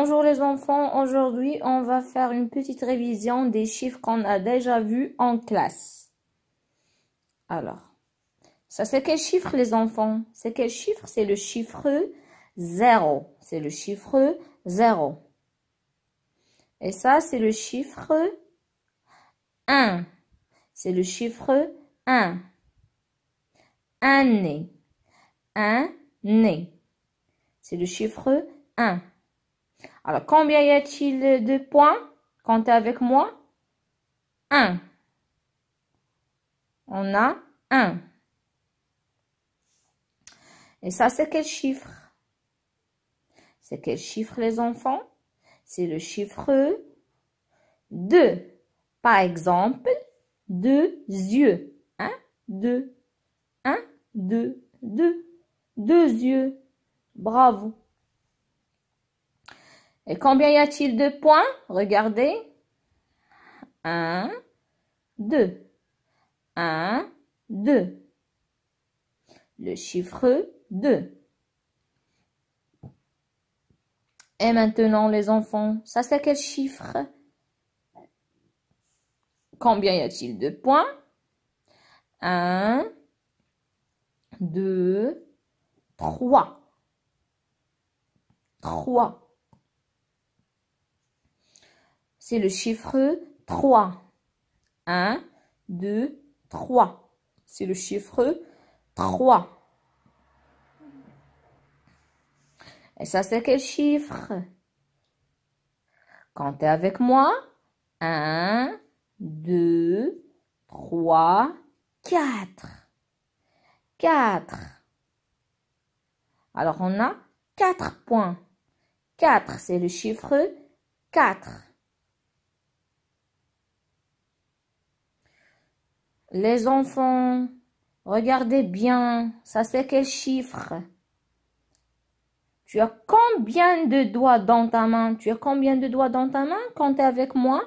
Bonjour les enfants, aujourd'hui on va faire une petite révision des chiffres qu'on a déjà vus en classe. Alors, ça c'est quel chiffre les enfants C'est quel chiffre C'est le chiffre 0. C'est le chiffre 0. Et ça c'est le chiffre 1. C'est le chiffre 1. Un nez. Un nez. C'est le chiffre 1. Alors, combien y a-t-il de points Comptez avec moi. 1. On a 1. Et ça, c'est quel chiffre C'est quel chiffre, les enfants C'est le chiffre 2. Par exemple, deux yeux. 1, 2. 1, 2, 2. Deux yeux. Bravo. Et combien y a-t-il de points Regardez. 1, 2. 1, 2. Le chiffre 2. Et maintenant, les enfants, ça c'est quel chiffre Combien y a-t-il de points 1, 2, 3. 3 c'est le chiffre 3. 1, 2, 3. C'est le chiffre 3. Et ça, c'est quel chiffre Quand tu es avec moi. 1, 2, 3, 4. 4. Alors, on a 4 points. 4, c'est le chiffre 4. Les enfants, regardez bien, ça c'est quel chiffre Tu as combien de doigts dans ta main Tu as combien de doigts dans ta main Comptez avec moi.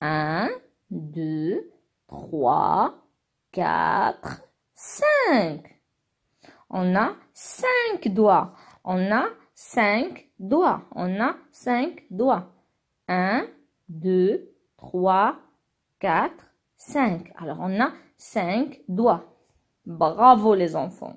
1, 2, 3, 4, 5. On a 5 doigts. On a 5 doigts. On a 5 doigts. 1, 2, 3, 4, Cinq. Alors, on a cinq doigts. Bravo les enfants.